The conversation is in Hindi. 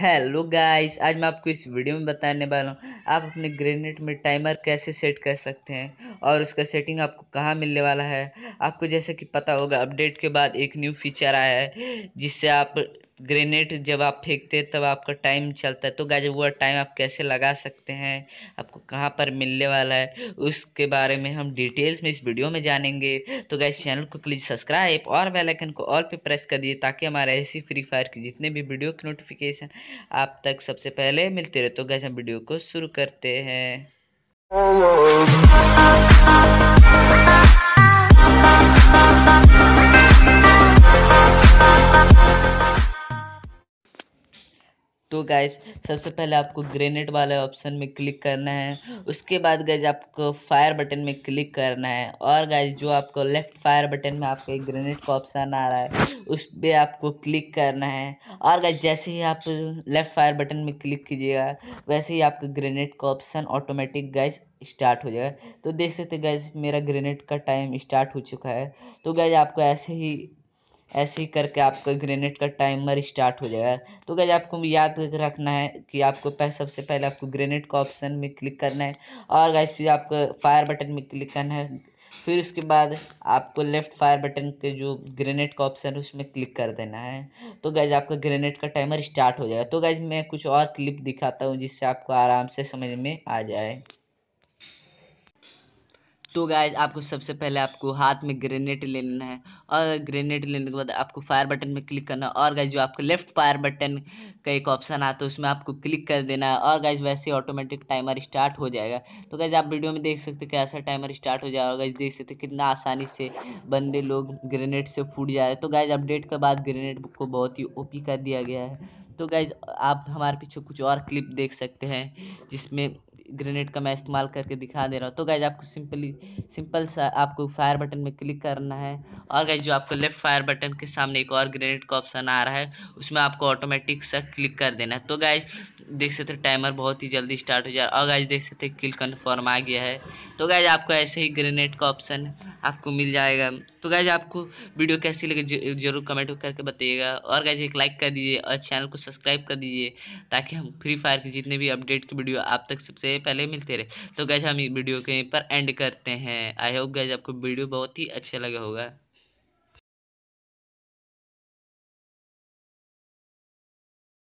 हेलो गाइस आज मैं आपको इस वीडियो में बताने वाला हूँ आप अपने ग्रेनेट में टाइमर कैसे सेट कर सकते हैं और उसका सेटिंग आपको कहाँ मिलने वाला है आपको जैसे कि पता होगा अपडेट के बाद एक न्यू फीचर आया है जिससे आप ग्रेनेड जब आप फेंकते हैं तब आपका टाइम चलता है तो गाइज वो टाइम आप कैसे लगा सकते हैं आपको कहाँ पर मिलने वाला है उसके बारे में हम डिटेल्स में इस वीडियो में जानेंगे तो गाइज चैनल को प्लीज़ सब्सक्राइब और बेलाइकन को ऑल पे प्रेस कर दिए ताकि हमारे ऐसी फ्री फायर की जितने भी वीडियो की नोटिफिकेशन आप तक सबसे पहले मिलते रहे तो गैस हम वीडियो को शुरू करते हैं oh, oh, oh। तो गाइस सबसे पहले आपको ग्रेनेड वाले ऑप्शन में क्लिक करना है उसके बाद गाइज आपको फायर बटन में क्लिक करना है और गाइज जो आपको लेफ्ट फायर बटन में आपके एक ग्रेनेड का ऑप्शन आ रहा है उस पर आपको क्लिक करना है और गाइज जैसे ही आप लेफ्ट फायर बटन में क्लिक कीजिएगा वैसे ही आपका ग्रेनेड का ऑप्शन ऑटोमेटिक गाइज स्टार्ट हो जाएगा तो देख सकते गैज मेरा ग्रेनेड का टाइम स्टार्ट हो चुका है तो गैज आपको ऐसे ही ऐसे ही करके आपका ग्रेनेड का टाइमर स्टार्ट हो जाएगा तो गैज आपको याद रखना है कि आपको सबसे पहले आपको ग्रेनेड का ऑप्शन में क्लिक करना है और गैस फिर आपको फायर बटन में क्लिक करना है फिर उसके बाद आपको लेफ्ट फायर बटन के जो ग्रेनेड का ऑप्शन है उसमें क्लिक कर देना है तो गैज आपका ग्रेनेड का टाइमर स्टार्ट हो जाएगा तो गैज मैं कुछ और क्लिप दिखाता हूँ जिससे आपको आराम से समझ में आ जाए तो गाय आपको सबसे पहले आपको हाथ में ग्रेनेड ले लेना है और ग्रेनेड लेने के बाद आपको फायर बटन में क्लिक करना और गाइज जो आपका लेफ्ट फायर बटन का एक ऑप्शन आता है उसमें आपको क्लिक कर देना है और गाय वैसे ऑटोमेटिक टाइमर स्टार्ट हो जाएगा तो गाय आप वीडियो में देख सकते कैसा टाइमर स्टार्ट हो जाएगा और गाइज देख सकते कितना आसानी से बंदे लोग ग्रेनेड से फूट जा रहे तो गाय अपडेट के बाद ग्रेनेड को बहुत ही ओपी कर दिया गया है तो गाइज आप हमारे पीछे कुछ और क्लिप देख सकते हैं जिसमें ग्रेनेड का मैं इस्तेमाल करके दिखा दे रहा हूँ तो गाइज आपको सिंपली सिंपल सा आपको फायर बटन में क्लिक करना है और गाइज जो आपको लेफ्ट फायर बटन के सामने एक और ग्रेनेड का ऑप्शन आ रहा है उसमें आपको ऑटोमेटिक सा क्लिक कर देना है तो गाइज देख सकते टाइमर बहुत ही जल्दी स्टार्ट हो जा रहा है और गाइज देख सकते किल कन्फर्म आ गया है तो गाइज आपको ऐसे ही ग्रेनेड का ऑप्शन आपको मिल जाएगा तो गाइज आपको वीडियो कैसी लगे जरूर कमेंट करके बताइएगा और गाइज एक लाइक कर दीजिए और चैनल को सब्सक्राइब कर दीजिए ताकि हम फ्री फायर के जितने भी अपडेट की वीडियो आप तक सबसे पहले मिलते रहे तो गैज हम वीडियो के पर एंड करते हैं आई होप गैज आपको वीडियो बहुत ही अच्छा लगा होगा